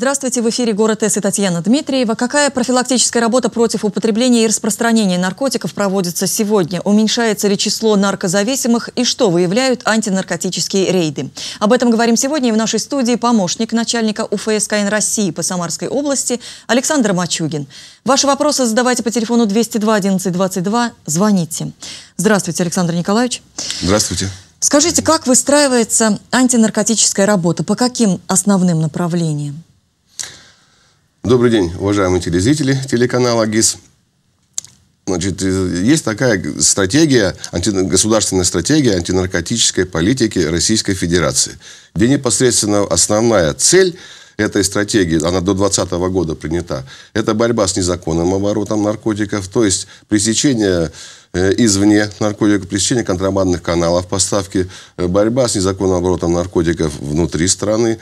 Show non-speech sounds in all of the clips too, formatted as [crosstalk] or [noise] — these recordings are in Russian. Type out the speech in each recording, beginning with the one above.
Здравствуйте, в эфире «Город С» и Татьяна Дмитриева. Какая профилактическая работа против употребления и распространения наркотиков проводится сегодня? Уменьшается ли число наркозависимых и что выявляют антинаркотические рейды? Об этом говорим сегодня и в нашей студии помощник начальника УФСКН России по Самарской области Александр Мачугин. Ваши вопросы задавайте по телефону 202 11 22, звоните. Здравствуйте, Александр Николаевич. Здравствуйте. Скажите, как выстраивается антинаркотическая работа? По каким основным направлениям? Добрый день, уважаемые телезрители телеканала ГИС. Значит, э, есть такая стратегия, анти, государственная стратегия антинаркотической политики Российской Федерации, где непосредственно основная цель этой стратегии, она до 2020 года принята, это борьба с незаконным оборотом наркотиков, то есть пресечение э, извне наркотиков, пресечение контрабандных каналов поставки, э, борьба с незаконным оборотом наркотиков внутри страны,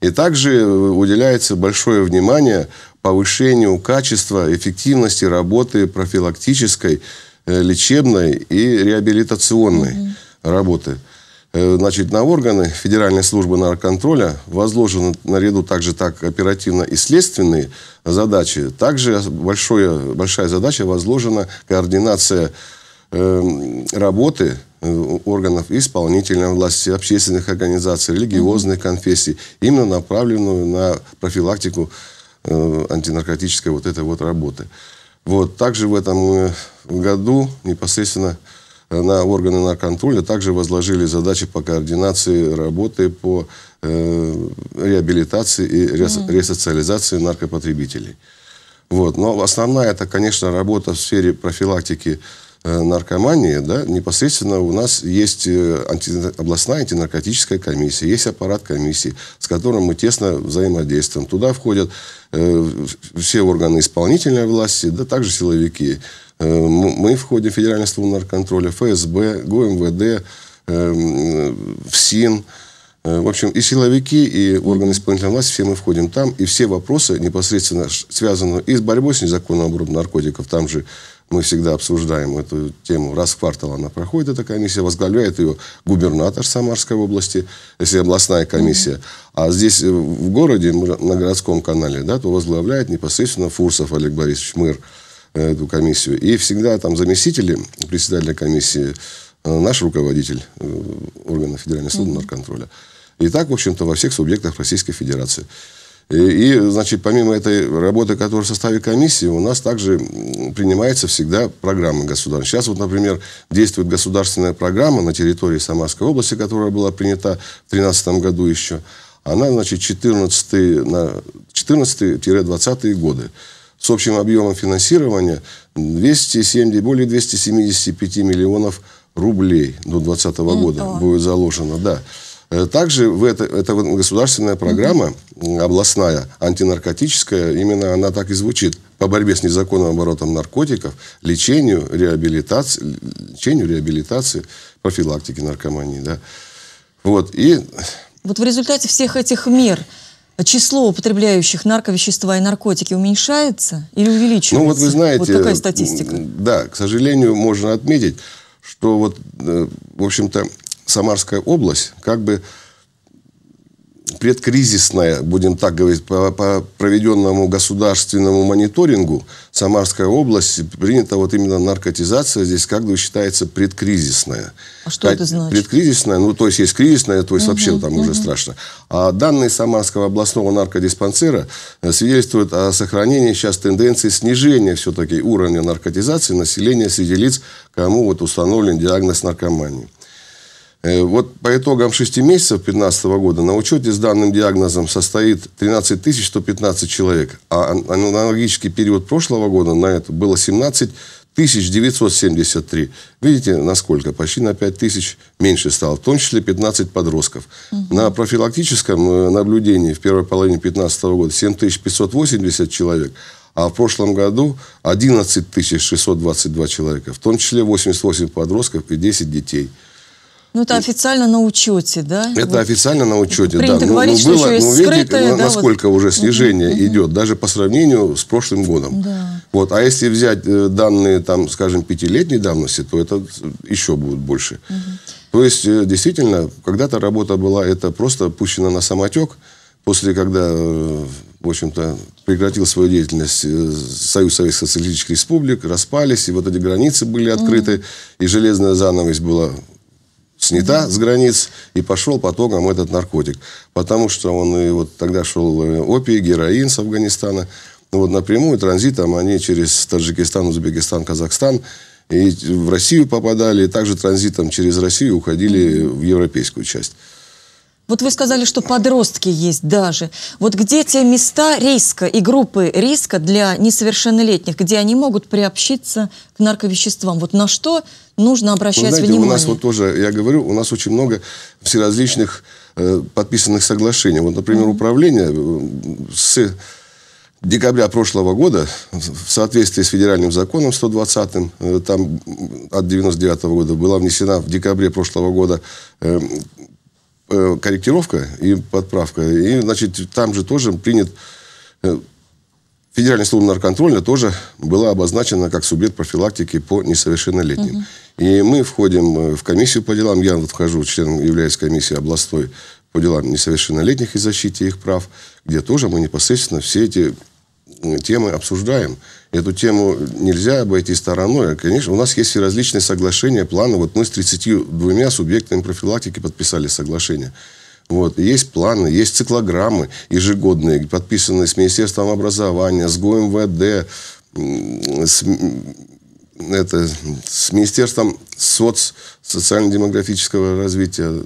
и также э, уделяется большое внимание повышению качества, эффективности работы профилактической, э, лечебной и реабилитационной mm -hmm. работы. Э, значит, на органы Федеральной службы наркоконтроля возложены наряду также так оперативно и следственные задачи. Также большое, большая задача возложена координация Эм, работы э, органов исполнительной власти, общественных организаций, религиозных конфессий, именно направленную на профилактику э, антинаркотической вот этой вот работы. Вот. Также в этом э, году непосредственно на органы контроля также возложили задачи по координации работы по э, реабилитации и рес, mm. ресоциализации наркопотребителей. Вот. Но основная это, конечно, работа в сфере профилактики э, Э, наркомании, да, непосредственно у нас есть э, анти, областная антинаркотическая комиссия, есть аппарат комиссии, с которым мы тесно взаимодействуем. Туда входят э, все органы исполнительной власти, да, также силовики. Э, мы входим в Федеральный службу наркоконтроля, ФСБ, ГУМВД, э, э, ФСИН. Э, в общем, и силовики, и органы исполнительной власти, все мы входим там, и все вопросы непосредственно связаны и с борьбой с незаконным оборотом наркотиков, там же мы всегда обсуждаем эту тему. Раз в квартал она проходит, эта комиссия, возглавляет ее губернатор Самарской области, если областная комиссия. А здесь э, в городе, на городском канале, да, то возглавляет непосредственно Фурсов Олег Борисович Мыр э, эту комиссию. И всегда там заместители председателя комиссии, э, наш руководитель органа Федерального службы mm -hmm. нарконтроля. И так, в общем-то, во всех субъектах Российской Федерации. Э, и, значит, помимо этой работы, которая в составе комиссии, у нас также принимается всегда программа государственная. Сейчас вот, например, действует государственная программа на территории Самарской области, которая была принята в 2013 году еще. Она, значит, 14-20 годы с общим объемом финансирования 270, более 275 миллионов рублей до 2020 ну года будет заложено. Да. Э, также в это, это государственная программа областная, антинаркотическая, именно она так и звучит. По борьбе с незаконным оборотом наркотиков, лечению, реабилитации, лечению, реабилитации, профилактике наркомании. Да. Вот, и... вот в результате всех этих мер число употребляющих нарковещества и наркотики уменьшается или увеличивается? Ну вот вы знаете... Вот такая статистика. Да, к сожалению, можно отметить, что вот, э, в общем-то, Самарская область как бы предкризисная, будем так говорить, по, по проведенному государственному мониторингу Самарская область принята вот именно наркотизация здесь как бы считается предкризисная. А что а, это значит? Предкризисная, ну то есть есть кризисная, то есть угу, вообще там угу. уже страшно. А данные Самарского областного наркодиспансера э, свидетельствуют о сохранении сейчас тенденции снижения все-таки уровня наркотизации населения среди лиц, кому вот установлен диагноз наркомании. Э, вот по итогам 6 месяцев 2015 года на учете с данным диагнозом состоит 13 115 человек, а аналогический период прошлого года на это было 17 1973. Видите, насколько? Почти на 5 тысяч меньше стало, в том числе 15 подростков. Угу. На профилактическом э, наблюдении в первой половине 2015 года 7580 человек, а в прошлом году 11 622 человека, в том числе 88 подростков и 10 детей. Ну, это официально на учете, да? Это вот. официально на учете, Принято да. Ну, говорить, ну, было, что еще ну, видите, скрытое, да, насколько вот. уже снижение угу, идет, даже по сравнению с прошлым годом. Да. Вот. А если взять э, данные, там, скажем, пятилетней давности, то это еще будет больше. Угу. То есть, э, действительно, когда-то работа была, это просто пущено на самотек, после когда, э, в общем-то, прекратил свою деятельность Союз Советских Социалистических Республик, распались, и вот эти границы были открыты, угу. и железная занавесь была снята с границ, и пошел потоком этот наркотик. Потому что он и вот тогда шел э, опий, героин с Афганистана. вот напрямую транзитом они через Таджикистан, Узбекистан, Казахстан и в Россию попадали, и также транзитом через Россию уходили в европейскую часть. Вот вы сказали, что подростки есть даже. Вот где те места риска и группы риска для несовершеннолетних, где они могут приобщиться к нарковеществам? Вот на что нужно обращать знаете, внимание? У нас вот тоже, я говорю, у нас очень много всеразличных э, подписанных соглашений. Вот, например, mm-hmm. управление э, с декабря прошлого года, в соответствии с федеральным законом 120, э, м там от 99 -го года, была внесена в декабре прошлого года э, э, корректировка и подправка. И, значит, там же тоже принят э, Федеральная служба наркоконтроля тоже была обозначена как субъект профилактики по несовершеннолетним. Угу. И мы входим э, в комиссию по делам, я вот вхожу, членом являюсь комиссии областной по делам несовершеннолетних и защите их прав, где тоже мы непосредственно все эти э, темы обсуждаем. Эту тему нельзя обойти стороной. Конечно, у нас есть и различные соглашения, планы. Вот мы с 32 субъектами профилактики подписали соглашение. Вот. Есть планы, есть циклограммы ежегодные, подписанные с Министерством образования, с ГУМВД, с, это, с Министерством соц, социально-демографического развития.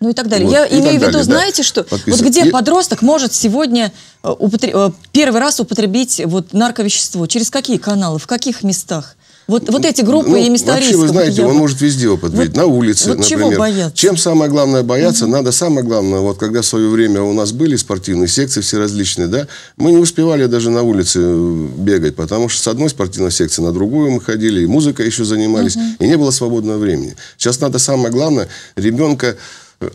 Ну и так далее. Вот, Я имею в виду, да. знаете что? Вот где и... подросток может сегодня э, употреб... Э, первый раз употребить вот нарковещество? Через какие каналы? В каких местах? Вот, вот эти группы ну, и места Вообще, риска, вы знаете, я... он может везде его подвинуть. Вот, на улице, вот например. Чего бояться? Чем самое главное бояться? Угу. Надо самое главное, вот когда в свое время у нас были спортивные секции все различные, да, мы не успевали даже на улице э, бегать, потому что с одной спортивной секции на другую мы ходили, и музыкой еще занимались, угу. и не было свободного времени. Сейчас надо самое главное ребенка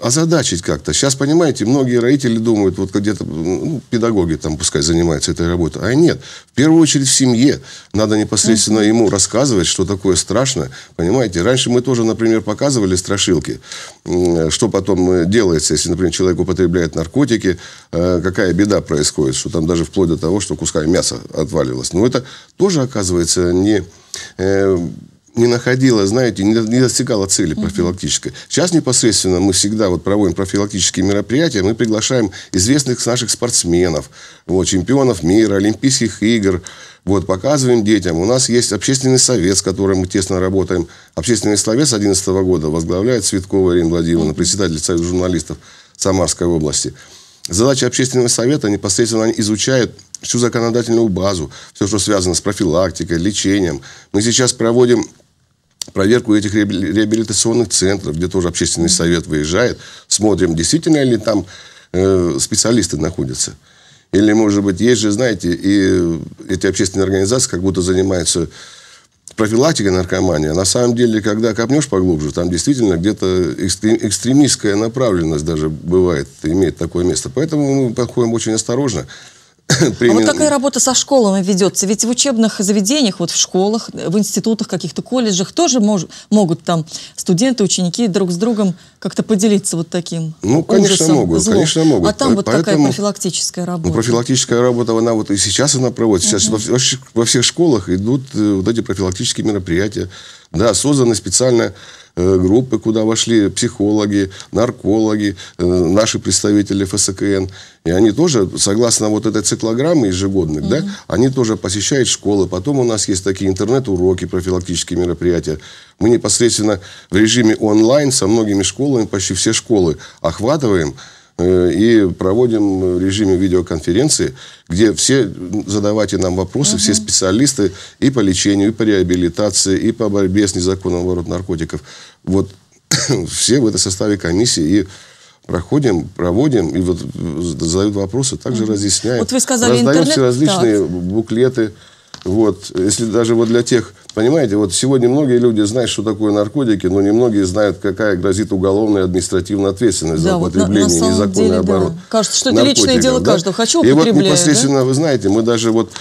озадачить как-то. Сейчас, понимаете, многие родители думают, вот где-то ну, педагоги там пускай занимаются этой работой. А нет, в первую очередь в семье надо непосредственно ему рассказывать, что такое страшно. Понимаете, раньше мы тоже, например, показывали страшилки, э, что потом э, делается, если, например, человек употребляет наркотики, э, какая беда происходит, что там даже вплоть до того, что кусками мяса отваливалось. Но это тоже, оказывается, не не находила, знаете, не, не достигала цели профилактической. Сейчас непосредственно мы всегда вот проводим профилактические мероприятия, мы приглашаем известных наших спортсменов, вот, чемпионов мира, Олимпийских игр, вот, показываем детям. У нас есть общественный совет, с которым мы тесно работаем. Общественный совет с 2011 года возглавляет Светкова Ирина Владимировна, председатель Союза журналистов Самарской области. Задача общественного совета непосредственно они изучают всю законодательную базу, все, что связано с профилактикой, лечением. Мы сейчас проводим проверку этих реабилитационных центров, где тоже общественный совет выезжает, смотрим, действительно ли там э, специалисты находятся. Или, может быть, есть же, знаете, и эти общественные организации как будто занимаются профилактикой наркомании. А на самом деле, когда копнешь поглубже, там действительно где-то экстремистская направленность даже бывает, имеет такое место. Поэтому мы подходим очень осторожно. Примерно. [coughs] А вот какая работа со школами ведется? Ведь в учебных заведениях, вот в школах, э, в институтах, каких-то колледжах тоже мож, могут там студенты, ученики друг с другом как-то поделиться вот таким Ну, конечно, ужасом, могут, злом. конечно, могут. А там вот Поэтому, такая профилактическая ну, работа. Ну, профилактическая работа, она вот и сейчас она проводится. Сейчас uh -huh. во, во всех школах идут э, вот эти профилактические мероприятия. Да, созданы специально э, группы, куда вошли психологи, наркологи, э, наши представители ФСКН. И они тоже, согласно вот этой циклограмме ежегодных, mm да, они тоже посещают школы. Потом у нас есть такие интернет-уроки, профилактические мероприятия. Мы непосредственно в режиме онлайн со многими школами, почти все школы охватываем э, и проводим в режиме видеоконференции, где все задавайте нам вопросы, угу. все специалисты и по лечению, и по реабилитации, и по борьбе с незаконным ворот наркотиков. Вот [clears throat] все в этом составе комиссии и проходим, проводим, и вот задают вопросы, также угу. разъясняем. Вот вы сказали, Раздаем интернет... все различные так. буклеты. Вот. Если даже вот для тех Понимаете, вот сегодня многие люди знают, что такое наркотики, но немногие знают, какая грозит уголовная административная ответственность да, за употребление вот на, незаконный деле, оборот. Да. Кажется, что это личное дело да? каждого. Хочу И вот непосредственно, да? вы знаете, мы даже вот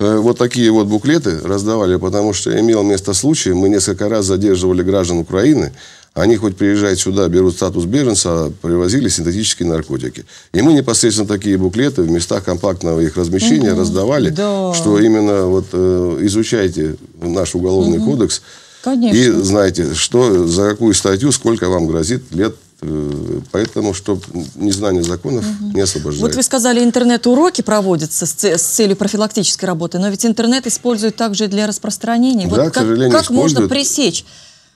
э, вот такие вот буклеты раздавали, потому что имел место случай. Мы несколько раз задерживали граждан Украины, они хоть приезжают сюда, берут статус беженца, привозили синтетические наркотики. И мы непосредственно такие буклеты в местах компактного их размещения угу. раздавали, да. что именно вот э, изучайте наш уголовный угу. кодекс Конечно. и знаете, что за какую статью, сколько вам грозит лет э, Поэтому, что незнание законов угу. не освобождает. Вот вы сказали, интернет-уроки проводятся с, с целью профилактической работы, но ведь интернет используют также для распространения. Да, вот к как, сожалению, Как можно пресечь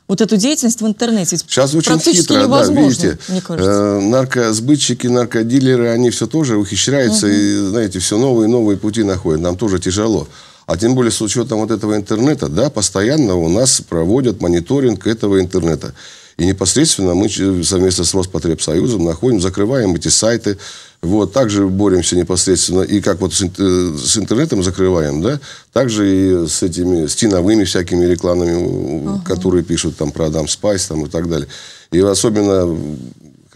вот эту деятельность в интернете. Сейчас очень Практически хитро, да, видите. Мне э, наркосбытчики, наркодилеры, они все тоже ухищряются угу. и, знаете, все новые и новые пути находят. Нам тоже тяжело. А тем более с учетом вот этого интернета, да, постоянно у нас проводят мониторинг этого интернета. И непосредственно мы совместно с Роспотребсоюзом находим, закрываем эти сайты. Вот, также боремся непосредственно и как вот с, э, интернетом закрываем, да, также и с этими стеновыми всякими рекламами, uh-huh. которые пишут там про Адам Спайс там и так далее. И особенно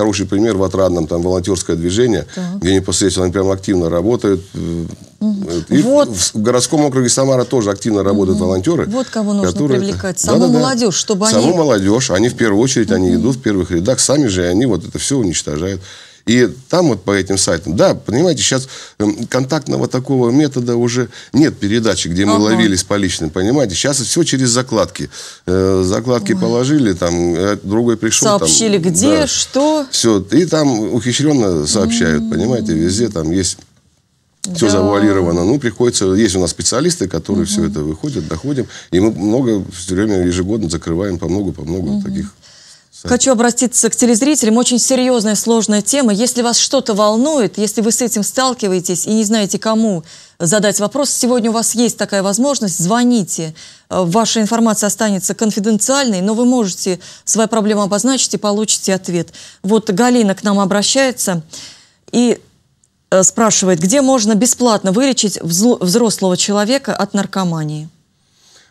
хороший пример в Отрадном, там волонтерское движение, так. где непосредственно они прям активно работают. Э, э, и вот. в городском округе Самара тоже активно работают угу. волонтеры. Вот кого нужно которые... привлекать, саму да, да, молодежь, чтобы Саму они... молодежь, они в первую очередь, угу. они идут в первых рядах, сами же они вот это все уничтожают. И там вот по этим сайтам, да, понимаете, сейчас эм, контактного такого метода уже нет передачи, где мы ага. ловились по личным, понимаете. Сейчас все через закладки. Э, закладки Ой. положили, там э, другой пришел. Сообщили там, где, да, что. Все, и там ухищренно сообщают, mm. понимаете, везде там есть все да. завуалировано. Ну, приходится... Есть у нас специалисты, которые угу. все это выходят, доходим. И мы много все время ежегодно закрываем по много, по много угу. таких Хочу обратиться к телезрителям. Очень серьезная, сложная тема. Если вас что-то волнует, если вы с этим сталкиваетесь и не знаете, кому задать вопрос, сегодня у вас есть такая возможность, звоните. Э, ваша информация останется конфиденциальной, но вы можете свою проблему обозначить и получите ответ. Вот Галина к нам обращается и э, спрашивает, где можно бесплатно вылечить взрослого человека от наркомании?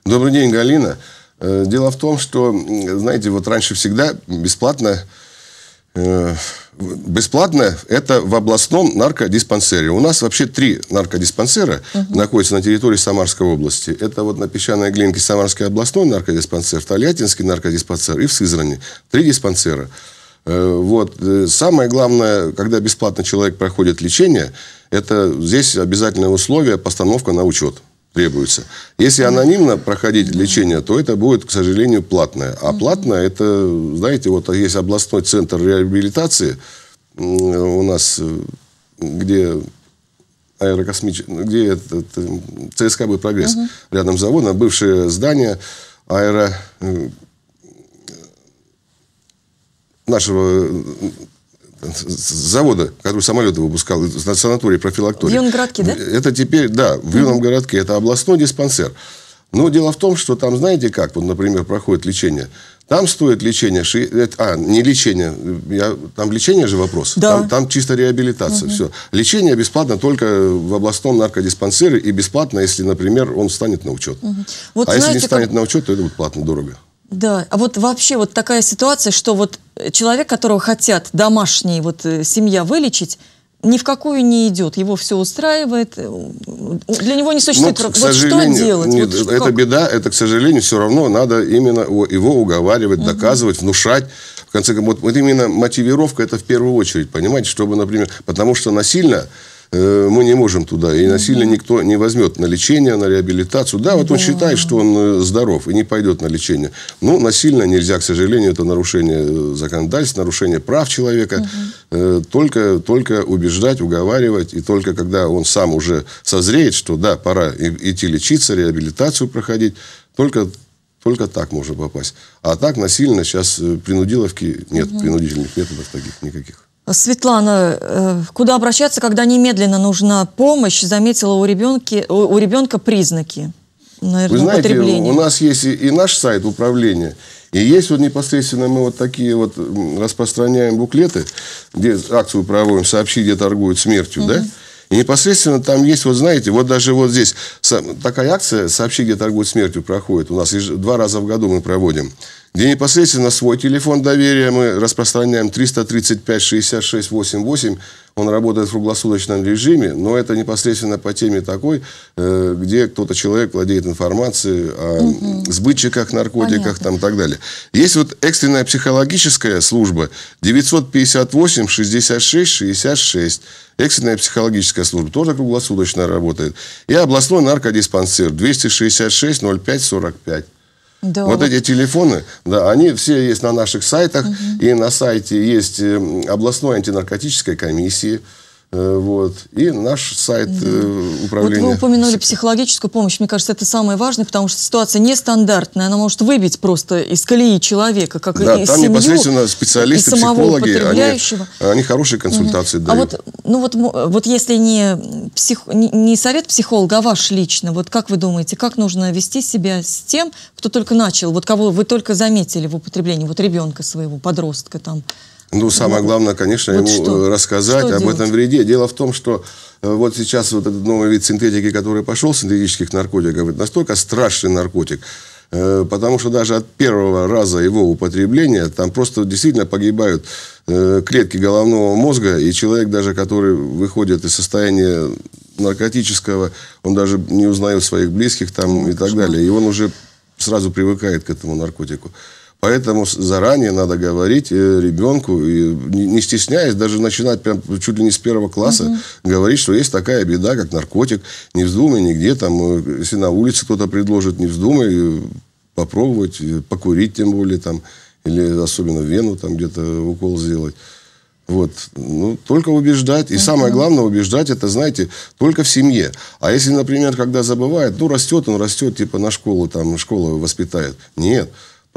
Добрый день, Галина. Галина. Э, дело в том, что, знаете, вот раньше всегда бесплатно э, бесплатно это в областном наркодиспансере. У нас вообще три наркодиспансера угу. находятся на территории Самарской области. Это вот на Песчаной Глинке Самарский областной наркодиспансер, Тольяттинский наркодиспансер и в Сызрани. Три диспансера. Э, вот. Самое главное, когда бесплатно человек проходит лечение, это здесь обязательное условие постановка на учет требуется. Если анонимно проходить лечение, то это будет, к сожалению, платное. А платное, это, знаете, вот есть областной центр реабилитации у нас, э, где аэрокосмич... где этот, э, ЦСКБ «Прогресс», угу. рядом с заводом, бывшее здание аэро... Э, нашего завода, который самолеты выпускал, на санатории профилактории. В Юнгородке, да? Это теперь, да, в Юном городке. Это областной диспансер. Но дело в том, что там, знаете как, вот, например, проходит лечение. Там стоит лечение, ши... а, не лечение, я... там лечение же вопрос. Да. Там, там чисто реабилитация, угу. все. Лечение бесплатно только в областном наркодиспансере и бесплатно, если, например, он встанет на учет. Угу. Вот а знаете, если не встанет как... на учет, то это будет платно, дорого. Да, а вот вообще вот такая ситуация, что вот э, человек, которого хотят домашние, вот э, семья вылечить, ни в какую не идет, его все устраивает, э, для него не существует... Ну, к, вот сожалению, что делать? Нет, вот, это как? беда, это, к сожалению, все равно надо именно его уговаривать, угу. доказывать, внушать. В конце концов, вот, вот именно мотивировка, это в первую очередь, понимаете, чтобы, например, потому что насильно Э, мы не можем туда. И насильно никто не возьмет на лечение, на реабилитацию. Да, вот он считает, что он э, здоров и не пойдет на лечение. Ну, насильно нельзя, к сожалению, это нарушение э, законодательства, нарушение прав человека. Только, только убеждать, уговаривать. И только когда он сам уже созреет, что да, пора идти лечиться, реабилитацию проходить, только только так можно попасть. А так насильно сейчас принудиловки нет, угу. принудительных методов таких никаких. Светлана, э, куда обращаться, когда немедленно нужна помощь? Заметила у, ребенки, у ребенка признаки. Наверное, Вы знаете, у нас есть и, и наш сайт управления, и есть вот непосредственно мы вот такие вот распространяем буклеты, где акцию проводим «Сообщи, где торгуют смертью», угу. да? И непосредственно там есть, вот знаете, вот даже вот здесь такая акция «Сообщи, где торгуют смертью» проходит. У нас два раза в году мы проводим где непосредственно свой телефон доверия мы распространяем 335 66 88. Он работает в круглосуточном режиме, но это непосредственно по теме такой, э, где кто-то человек владеет информацией о угу. сбытчиках, наркотиках там, и так далее. Есть вот экстренная психологическая служба 958 66 66. Экстренная психологическая служба тоже круглосуточно работает. И областной наркодиспансер 266 05 45. Да, вот, вот эти телефоны, да, они все есть на наших сайтах, угу. и на сайте есть эм, областной антинаркотической комиссии, Э, вот. И наш сайт э, управления. Вот вы упомянули психологическую помощь. Мне кажется, это самое важное, потому что ситуация нестандартная. Она может выбить просто из колеи человека, как да, и там семью, непосредственно специалисты, психологи. Они, они хорошие консультации угу. дают. А вот, ну вот, вот если не, псих, не, не совет психолога, а ваш лично, вот как вы думаете, как нужно вести себя с тем, кто только начал, вот кого вы только заметили в употреблении, вот ребенка своего, подростка там? Ну, самое главное, конечно, вот ему что? Э, рассказать что об делать? этом вреде. Дело в том, что э, вот сейчас вот этот новый вид синтетики, который пошел, синтетических наркотиков, это настолько страшный наркотик, э, потому что даже от первого раза его употребления там просто действительно погибают клетки головного мозга, и человек даже, который выходит из состояния наркотического, он даже не узнает своих близких там и так далее, и он уже сразу привыкает к этому наркотику. Поэтому заранее надо говорить э, ребенку, и не стесняясь, даже начинать прям чуть ли не с первого класса, угу. говорить, что есть такая беда, как наркотик. Не вздумай нигде, там, э, если на улице кто-то предложит, не вздумай э, попробовать, покурить тем более, там, или особенно вену там где-то укол сделать. Вот. Ну, только убеждать. И угу. самое главное, убеждать это, знаете, только в семье. А если, например, когда забывает, ну, растет он, растет, типа, на школу, там, школа воспитает. Нет. Нет.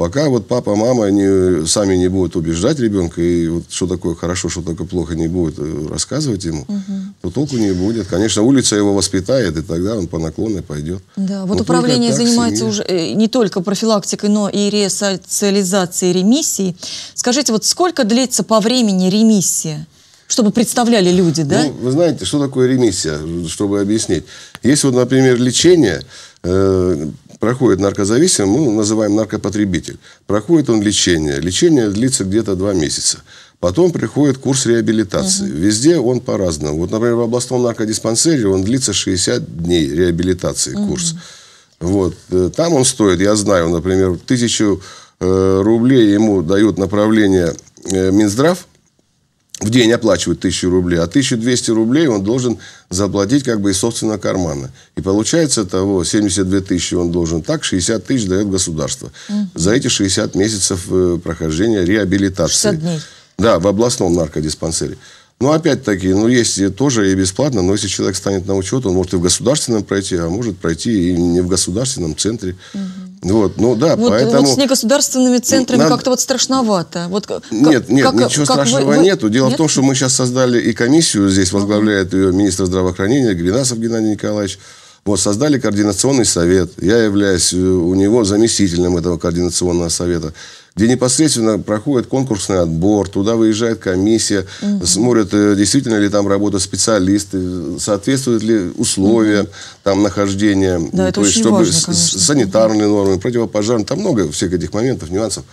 Пока вот папа, мама не, э, сами не будут убеждать ребенка, и вот что такое хорошо, что такое плохо, не будут э, рассказывать ему, угу. то толку не будет. Конечно, улица его воспитает, и тогда он по наклонной пойдет. Да, вот, вот ну, управление так, занимается уже э, не только профилактикой, но и ресоциализацией ремиссии. Скажите, вот сколько длится по времени ремиссия? Чтобы представляли люди, да? Ну, вы знаете, что такое ремиссия, чтобы объяснить. Есть вот, например, лечение, проходит наркозависимый, мы называем наркопотребитель. Проходит он лечение. Лечение длится где-то два месяца. Потом приходит курс реабилитации. Угу. Везде он по-разному. Вот, например, в областном наркодиспансере он длится 60 дней реабилитации угу. курс. Вот. Э, там он стоит, я знаю, например, тысячу э, рублей ему дают направление э, Минздрав – в день оплачивает 1000 рублей, а 1200 рублей он должен заплатить как бы из собственного кармана. И получается того 72 тысячи он должен так, 60 тысяч дает государство. Угу. За эти 60 месяцев э, прохождения реабилитации. 60 дней. Да, в областном наркодиспансере. Но ну, опять-таки, ну есть тоже и бесплатно, но если человек станет на учет, он может и в государственном пройти, а может пройти и не в государственном центре. Угу. Вот, ну да, вот, поэтому... Вот с негосударственными центрами Надо... как-то вот страшновато. Вот, как, нет, нет, как, ничего как страшного вы... нету. Дело нет? в том, что мы сейчас создали и комиссию, здесь возглавляет ее министр здравоохранения Гринасов Геннадий Николаевич. Вот, создали координационный совет. Я являюсь э, у него заместителем этого координационного совета где непосредственно проходит конкурсный отбор, туда выезжает комиссия, угу. смотрят, э, действительно ли там работа специалисты, соответствуют ли условия угу. там нахождения, да, ну, то есть чтобы важно, санитарные нормы, противопожарные, там много всех этих моментов, нюансов.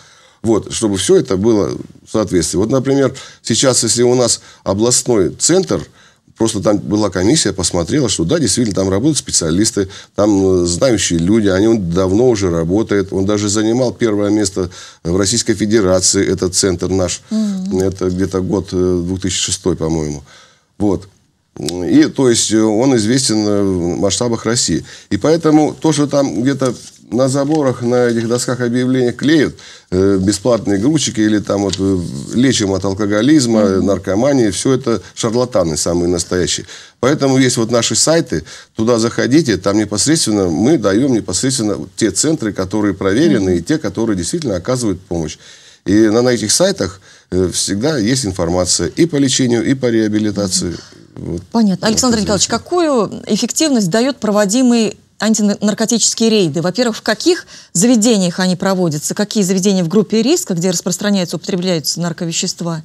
Вот, чтобы все это было в соответствии. Вот, например, сейчас, если у нас областной центр – Просто там была комиссия, посмотрела, что да, действительно, там работают специалисты, там э, знающие люди, они он давно уже работает, он даже занимал первое место в Российской Федерации, Этот центр наш, mm-hmm. это где-то год 2006, э, по-моему. Вот. И, то есть, э, он известен в масштабах России. И поэтому то, что там где-то на заборах, на этих досках объявлений клеят э, бесплатные грузчики или там вот э, лечим от алкоголизма, mm-hmm. наркомании. Все это шарлатаны самые настоящие. Поэтому есть вот наши сайты, туда заходите, там непосредственно мы даем непосредственно те центры, которые проверены mm-hmm. и те, которые действительно оказывают помощь. И на, на этих сайтах э, всегда есть информация и по лечению, и по реабилитации. Mm-hmm. Вот. Понятно. Александр Николаевич, какую эффективность дает проводимый антинаркотические рейды? Во-первых, в каких заведениях они проводятся? Какие заведения в группе риска, где распространяются, употребляются нарковещества?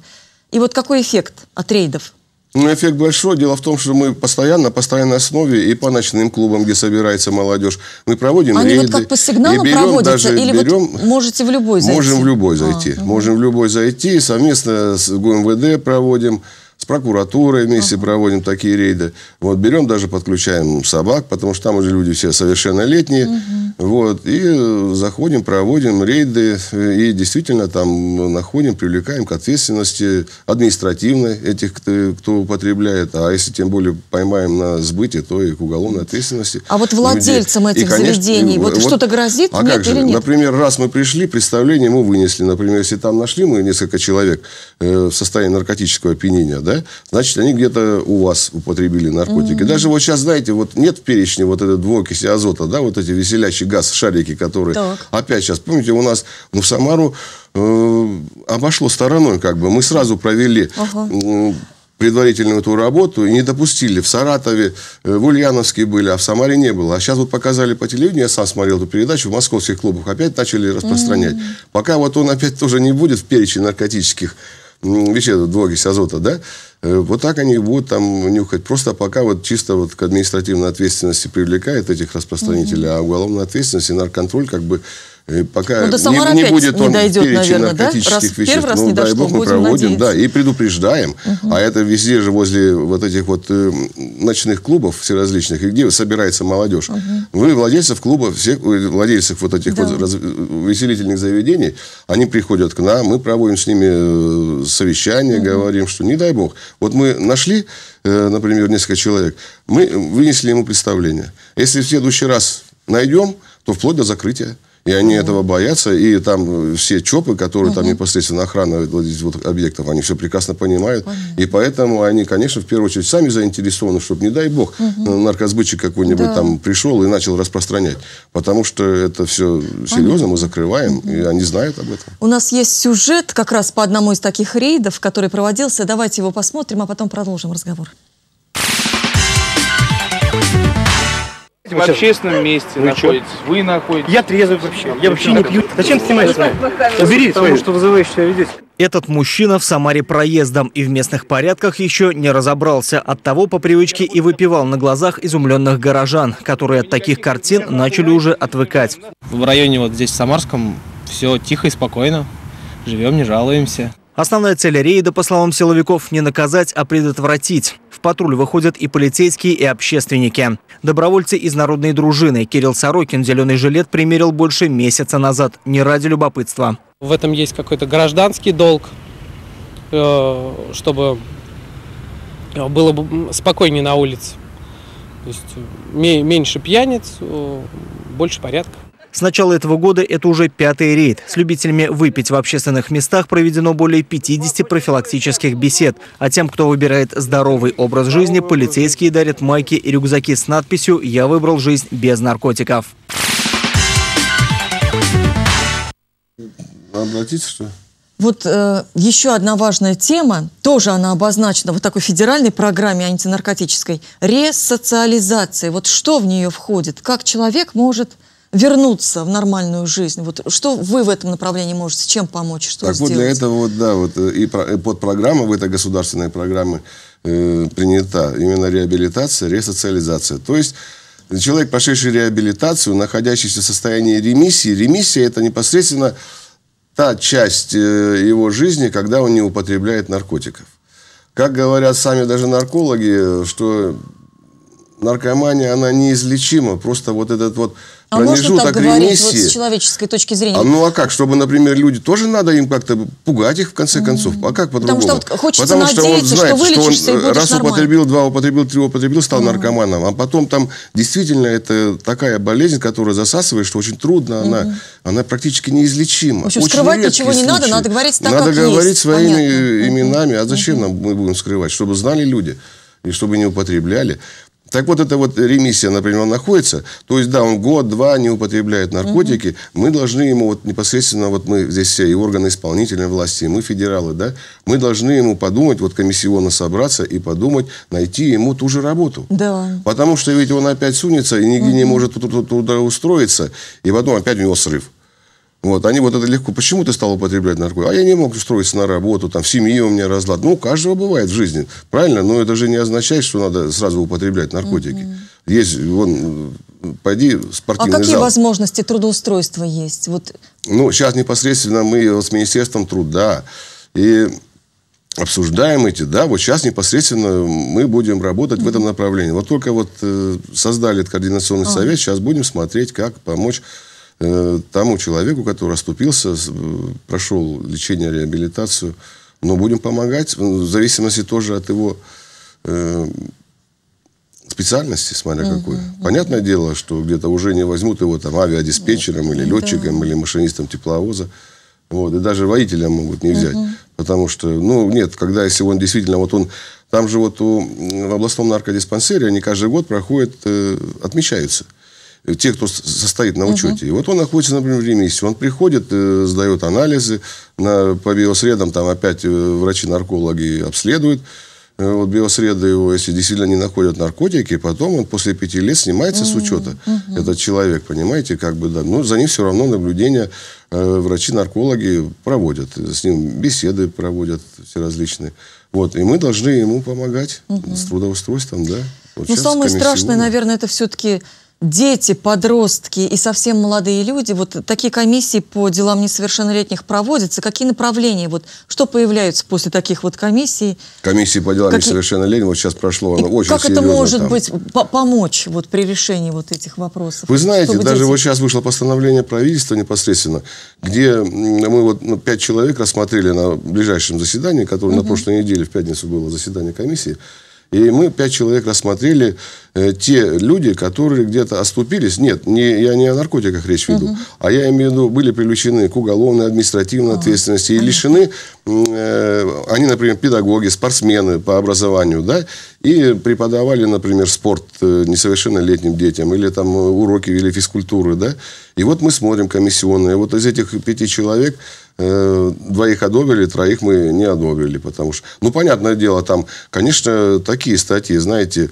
И вот какой эффект от рейдов? Ну, эффект большой. Дело в том, что мы постоянно, постоянной основе и по ночным клубам, где собирается молодежь, мы проводим Они рейды. вот как по сигналу берем, проводятся? Даже или берем, вот можете в любой зайти? Можем в любой зайти. А, можем угу. в любой зайти. Совместно с ГУМВД проводим прокуратурой вместе uh-huh. проводим такие рейды. Вот берем, даже подключаем собак, потому что там уже люди все совершеннолетние. Uh-huh. Вот, и э, заходим, проводим рейды. Э, и действительно там э, находим, привлекаем к ответственности административной этих, кто, кто употребляет. А если тем более поймаем на сбыте, то и к уголовной ответственности. А вот владельцам людей. этих и, конечно, заведений, и, вот, вот что-то грозит? А нет как же? Или нет? Например, раз мы пришли, представление мы вынесли. Например, если там нашли мы несколько человек э, в состоянии наркотического опьянения, да, значит, они где-то у вас употребили наркотики. Mm-hmm. Даже вот сейчас, знаете, вот нет в перечне вот этой двуокиси азота, да, вот эти веселящий газ, шарики, которые... Так. Опять сейчас, помните, у нас, ну, в Самару э, обошло стороной, как бы. Мы сразу провели... Uh-huh. Э, предварительную эту работу и не допустили. В Саратове, э, в Ульяновске были, а в Самаре не было. А сейчас вот показали по телевидению, я сам смотрел эту передачу, в московских клубах опять начали распространять. Mm-hmm. Пока вот он опять тоже не будет в перечне наркотических веществ, двуокись азота, да, э, вот так они будут там нюхать. Просто пока вот чисто вот к административной ответственности привлекает этих распространителей, mm-hmm. а уголовная ответственность и нарконтроль как бы пока ну, не, не будет он не дойдет, перечень наркотических да? веществ, раз ну, дай бог, мы проводим, надеяться. да, и предупреждаем. Угу. А это везде же возле вот этих вот э, ночных клубов всеразличных, где собирается молодежь. Угу. Вы владельцев клубов, все э, владельцев вот этих да. вот раз, э, веселительных заведений, они приходят к нам, мы проводим с ними э, совещание, угу. говорим, что не дай бог. Вот мы нашли, э, например, несколько человек, мы вынесли ему представление. Если в следующий раз найдем, то вплоть до закрытия. И они mm-hmm. этого боятся. И там э, все ЧОПы, которые mm-hmm. там непосредственно охрана вот, объектов, они все прекрасно понимают. Mm-hmm. И поэтому они, конечно, в первую очередь сами заинтересованы, чтобы, не дай бог, mm-hmm. наркозбытчик какой-нибудь да. там пришел и начал распространять. Потому что это все серьезно, mm-hmm. мы закрываем, mm-hmm. и они знают об этом. У нас есть сюжет как раз по одному из таких рейдов, который проводился. Давайте его посмотрим, а потом продолжим разговор. В общественном месте вы находитесь. Что? Вы находитесь. Я трезвый вообще. Я вообще не пью. Зачем снимаешь? Убери Потому свою. что вызываешь себя видеть. Этот мужчина в Самаре проездом и в местных порядках еще не разобрался. от того по привычке и выпивал на глазах изумленных горожан, которые от таких картин начали уже отвыкать. В районе вот здесь, в Самарском, все тихо и спокойно. Живем, не жалуемся. Основная цель рейда, по словам силовиков, не наказать, а предотвратить. В патруль выходят и полицейские, и общественники. Добровольцы из народной дружины. Кирилл Сорокин зеленый жилет примерил больше месяца назад. Не ради любопытства. В этом есть какой-то гражданский долг, э, чтобы э, было бы спокойнее на улице. То есть э, меньше пьяниц, больше порядка. С начала этого года это уже пятый рейд. С любителями выпить в общественных местах проведено более 50 профилактических бесед. А тем, кто выбирает здоровый образ жизни, полицейские дарят майки и рюкзаки с надписью «Я выбрал жизнь без наркотиков». Обратиться, что Вот э, еще одна важная тема, тоже она обозначена вот такой федеральной программе антинаркотической, ресоциализация. Вот что в нее входит? Как человек может вернуться в нормальную жизнь? Вот что вы в этом направлении можете, чем помочь, что так сделать? вот для этого вот, да, вот э, и, под и э, подпрограмма в этой государственной программе э, принята именно реабилитация, ресоциализация. То есть человек, прошедший реабилитацию, находящийся в состоянии ремиссии, ремиссия это непосредственно та часть э, его жизни, когда он не употребляет наркотиков. Как говорят сами даже наркологи, что наркомания, она неизлечима. Просто вот этот вот а можно так говорить вот с человеческой точки зрения? А, ну а как? Чтобы, например, люди тоже надо им как-то пугать их в конце концов. А как по-другому? Потому что вот хочется Потому надеяться, что он знает, что, что он раз нормально. употребил, два употребил, три употребил, стал угу. наркоманом. А потом там действительно это такая болезнь, которая засасывает, что очень трудно, угу. она, она практически неизлечима. В общем, очень скрывать ничего не случаи. надо, надо говорить так, Надо как говорить есть. своими Понятно. именами. А зачем угу. нам мы будем скрывать? Чтобы знали люди и чтобы не употребляли. Так вот, эта вот ремиссия, например, он находится, то есть, да, он год-два не употребляет наркотики, угу. мы должны ему вот непосредственно, вот мы здесь все, и органы исполнительной власти, и мы федералы, да, мы должны ему подумать, вот комиссионно собраться и подумать, найти ему ту же работу. Да. Потому что ведь он опять сунется и нигде угу. не может туда устроиться, и потом опять у него срыв. Вот, они вот это легко. Почему ты стал употреблять наркотики? А я не мог устроиться на работу, там, в семье у меня разлад. Ну, у каждого бывает в жизни, правильно? Но это же не означает, что надо сразу употреблять наркотики. Угу. Есть, вон, пойди в спортивный зал. А какие зал. возможности трудоустройства есть? Вот... Ну, сейчас непосредственно мы с Министерством труда и обсуждаем эти, да, вот сейчас непосредственно мы будем работать mm в этом направлении. Вот только вот э, создали этот координационный oh. совет, сейчас будем смотреть, как помочь Э, тому человеку, который оступился, э, прошел лечение, реабилитацию. Но будем помогать, в зависимости тоже от его э, специальности, смотря угу, какой. Угу. Понятное дело, что где-то уже не возьмут его там авиадиспетчером ну или летчиком, да. или машинистом тепловоза. Вот, и даже водителя могут не взять. Угу. Потому что, ну, нет, когда если он действительно, вот он, там же вот у, в областном наркодиспансере они каждый год проходят, э, отмечаются тех, кто состоит на учете. Угу. И вот он находится, например, в ремиссии. Он приходит, э, сдает анализы на, по биосредам, там опять э, врачи-наркологи обследуют э, вот биосреда его, если действительно не находят наркотики, потом он после пяти лет снимается mm-hmm. с учета. Mm-hmm. Этот человек, понимаете, как бы, да. Но ну, за ним все равно наблюдение э, врачи-наркологи проводят. С ним беседы проводят все различные. Вот, и мы должны ему помогать mm-hmm. с трудоустройством, да. Вот Но ну, самое страшное, наверное, это все-таки дети, подростки и совсем молодые люди, вот такие комиссии по делам несовершеннолетних проводятся. Какие направления, вот что появляются после таких вот комиссий? Комиссии по делам как... несовершеннолетних, вот сейчас прошло, оно и очень Как серьезно, это может там. быть по помочь вот при решении вот этих вопросов? Вы знаете, даже дети... вот сейчас вышло постановление правительства непосредственно, где мы вот ну, пять человек рассмотрели на ближайшем заседании, которое угу. на прошлой неделе в пятницу было заседание комиссии, и мы пять человек рассмотрели э, те люди, которые где-то оступились. Нет, не, я не о наркотиках речь веду, угу. а я имею в виду, были привлечены к уголовной, административной а, ответственности и лишены, э, они, например, педагоги, спортсмены по образованию, да, и преподавали, например, спорт э, несовершеннолетним детям или там э, уроки вели физкультуры, да. И вот мы смотрим комиссионные. Вот из этих пяти человек Э, двоих одобрили, троих мы не одобрили, потому что, ну, понятное дело, там, конечно, такие статьи, знаете,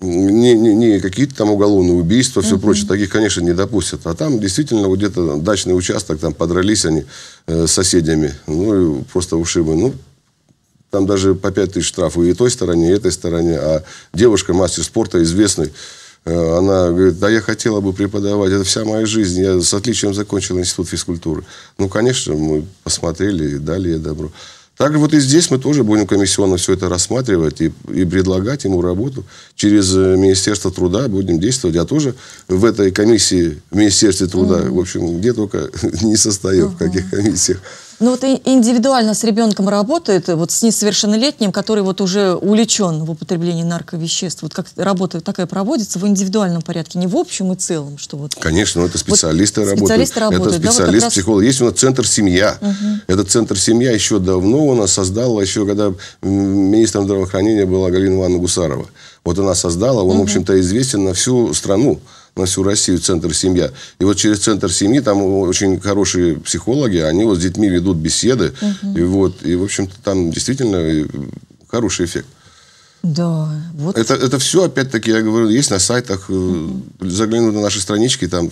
не, не, не какие-то там уголовные убийства, все uh-huh. прочее, таких, конечно, не допустят. А там действительно вот где-то дачный участок, там подрались они э, с соседями, ну, и просто ушибы. Ну, там даже по 5 тысяч штрафов и той стороне, и этой стороне. А девушка, мастер спорта, известный, Э, она говорит, да я хотела бы преподавать, это вся моя жизнь, я с отличием закончила институт физкультуры. Ну, конечно, мы посмотрели и дали ей добро. Также вот и здесь мы тоже будем комиссионно все это рассматривать и, и предлагать ему работу. Через э, Министерство труда будем действовать. Я тоже в этой комиссии в Министерстве труда, mm-hmm. в общем, где только [laughs] не состою, mm-hmm. в каких комиссиях. Ну вот индивидуально с ребенком работает, вот с несовершеннолетним, который вот уже увлечен в употреблении нарковеществ, вот как работа такая проводится в индивидуальном порядке, не в общем и целом, что вот... Конечно, ну, это специалисты вот работают. Специалисты работают. Это специалист, да, вот раз... психолог. Есть у нас центр «Семья». Угу. Этот центр «Семья» еще давно у нас создала, еще когда министром здравоохранения была Галина Ивановна Гусарова. Вот она создала, он, угу. в общем-то, известен на всю страну на всю Россию центр «Семья». И вот через центр семьи там очень хорошие психологи, они вот с детьми ведут беседы. Угу. И вот, и в общем-то там действительно э, хороший эффект. Да. Вот. Это, это все, опять-таки, я говорю, есть на сайтах. Угу. Заглянуть на наши странички, там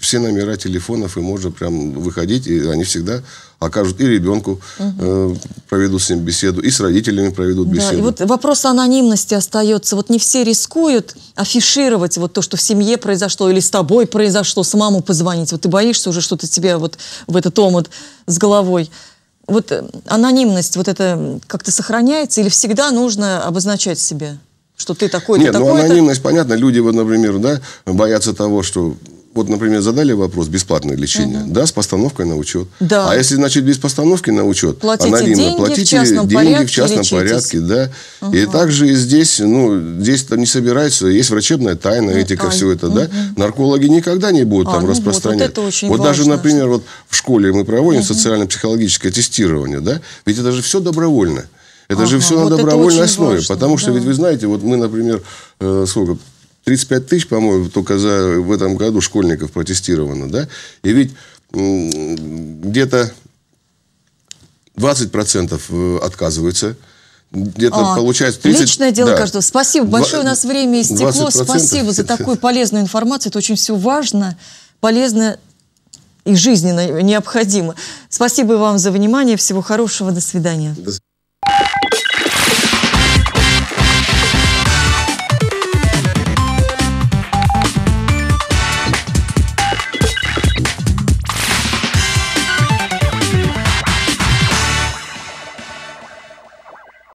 все номера телефонов, и можно прям выходить, и они всегда окажут и ребенку, угу. э, проведут с ним беседу, и с родителями проведут беседу. Да, и вот вопрос анонимности остается. Вот не все рискуют афишировать вот то, что в семье произошло, или с тобой произошло, с маму позвонить. Вот ты боишься уже, что-то тебе вот в этот омут с головой. Вот э, анонимность, вот это как-то сохраняется, или всегда нужно обозначать себя? что ты такой-то, Нет, такой ну анонимность, понятно, люди, вот, например, да, боятся того, что вот, например, задали вопрос бесплатное лечение, угу. да, с постановкой на учет. Да. А если, значит, без постановки на учет, платите анонимно, деньги платите в частном деньги порядке, в частном лечитесь. порядке, да. Угу. И также и здесь, ну, здесь там не собирается, есть врачебная тайна, этика, а, все это, угу. да. Наркологи никогда не будут а, там ну распространять. Вот, вот, это очень вот даже, например, вот в школе мы проводим угу. социально-психологическое тестирование, да, ведь это же все добровольно. Это ага, же все вот на добровольной основе, важно, потому да. что ведь вы знаете, вот мы, например, э, сколько 35 тысяч, по-моему, только за, в этом году школьников протестировано, да? И ведь где-то 20% э, отказываются, где-то а, получается 30... Личное дело да. каждого. Спасибо. Большое 20, у нас время истекло. Спасибо за такую полезную информацию. Это очень все важно, полезно и жизненно необходимо. Спасибо вам за внимание. Всего хорошего. До свидания. До свидания.